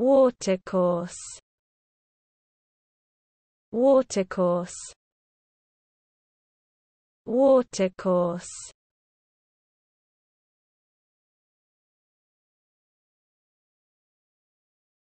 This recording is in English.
Watercourse Watercourse Watercourse